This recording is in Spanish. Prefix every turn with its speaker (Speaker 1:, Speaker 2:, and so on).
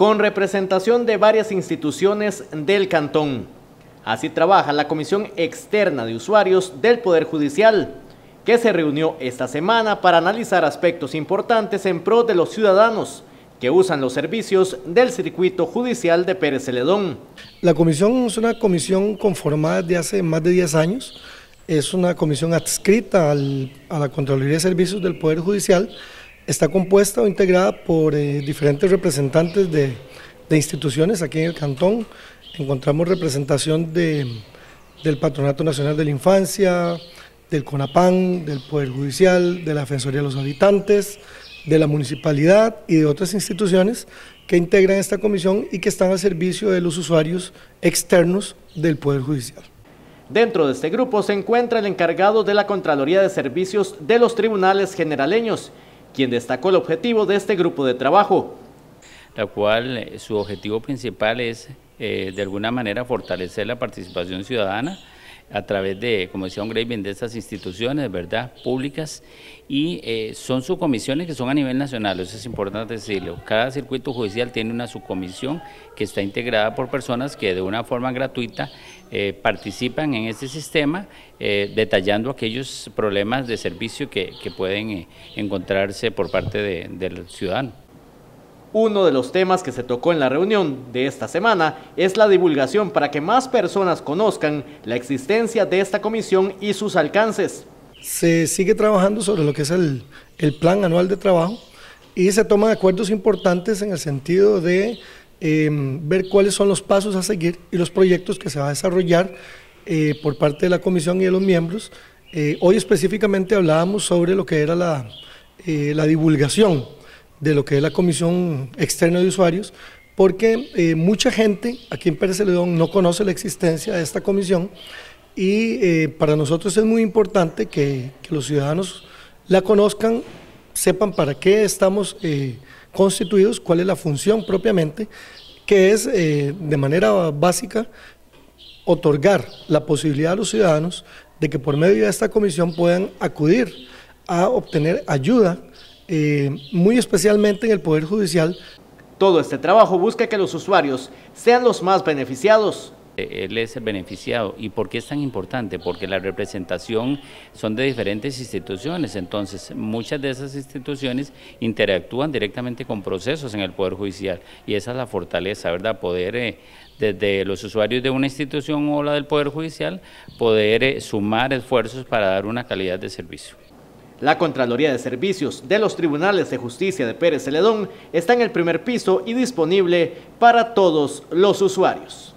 Speaker 1: con representación de varias instituciones del cantón. Así trabaja la Comisión Externa de Usuarios del Poder Judicial, que se reunió esta semana para analizar aspectos importantes en pro de los ciudadanos que usan los servicios del circuito judicial de Pérez Celedón.
Speaker 2: La comisión es una comisión conformada de hace más de 10 años, es una comisión adscrita a la Contraloría de Servicios del Poder Judicial, Está compuesta o integrada por eh, diferentes representantes de, instituciones aquí en el cantón. Encontramos representación del Patronato Nacional de la Infancia, del CONAPAN, del Poder Judicial, de la Defensoría de los Habitantes, de la Municipalidad y de otras instituciones que integran esta comisión y que están al servicio de los usuarios externos del Poder Judicial.
Speaker 1: Dentro de este grupo se encuentra el encargado de la Contraloría de Servicios de los Tribunales Generaleños, quien destacó el objetivo de este grupo de trabajo.
Speaker 3: La cual eh, su objetivo principal es eh, de alguna manera fortalecer la participación ciudadana a través de, como decía un de estas instituciones, ¿verdad?, públicas, y eh, son subcomisiones que son a nivel nacional, eso es importante decirlo. Cada circuito judicial tiene una subcomisión que está integrada por personas que de una forma gratuita eh, participan en este sistema, eh, detallando aquellos problemas de servicio que, pueden encontrarse por parte del ciudadano. Uno de los temas
Speaker 1: que se tocó en la reunión de esta semana es la divulgación para que más personas conozcan la existencia de esta comisión y sus alcances.
Speaker 2: Se sigue trabajando sobre lo que es el, plan anual de trabajo y se toman acuerdos importantes en el sentido de em, ver cuáles son los pasos a seguir y los proyectos que se va a desarrollar eh, por parte de la comisión y de los miembros. Eh, hoy específicamente hablábamos sobre lo que era la eh, divulgación de lo que es la Comisión Externa de Usuarios, porque eh, mucha gente aquí en Pérez Celedón no conoce la existencia de esta comisión y eh, para nosotros es muy importante que, los ciudadanos la conozcan, sepan para qué estamos eh, constituidos, cuál es la función propiamente, que es de manera básica otorgar la posibilidad a los ciudadanos de que por medio de esta comisión puedan acudir a obtener ayuda eh, muy especialmente en el Poder Judicial. Todo este
Speaker 3: trabajo busca que los usuarios sean los más beneficiados eh, él es el beneficiado. ¿Y por qué es tan importante? Porque la representación son de diferentes instituciones, entonces muchas de esas instituciones interactúan directamente con procesos en el Poder Judicial y esa es la fortaleza, ¿verdad? Poder eh, desde los usuarios de una institución o la del Poder Judicial, poder sumar esfuerzos para dar una calidad de servicio. La
Speaker 1: Contraloría de Servicios de los Tribunales de Justicia de Pérez Celedón está en el primer piso y disponible para todos los usuarios.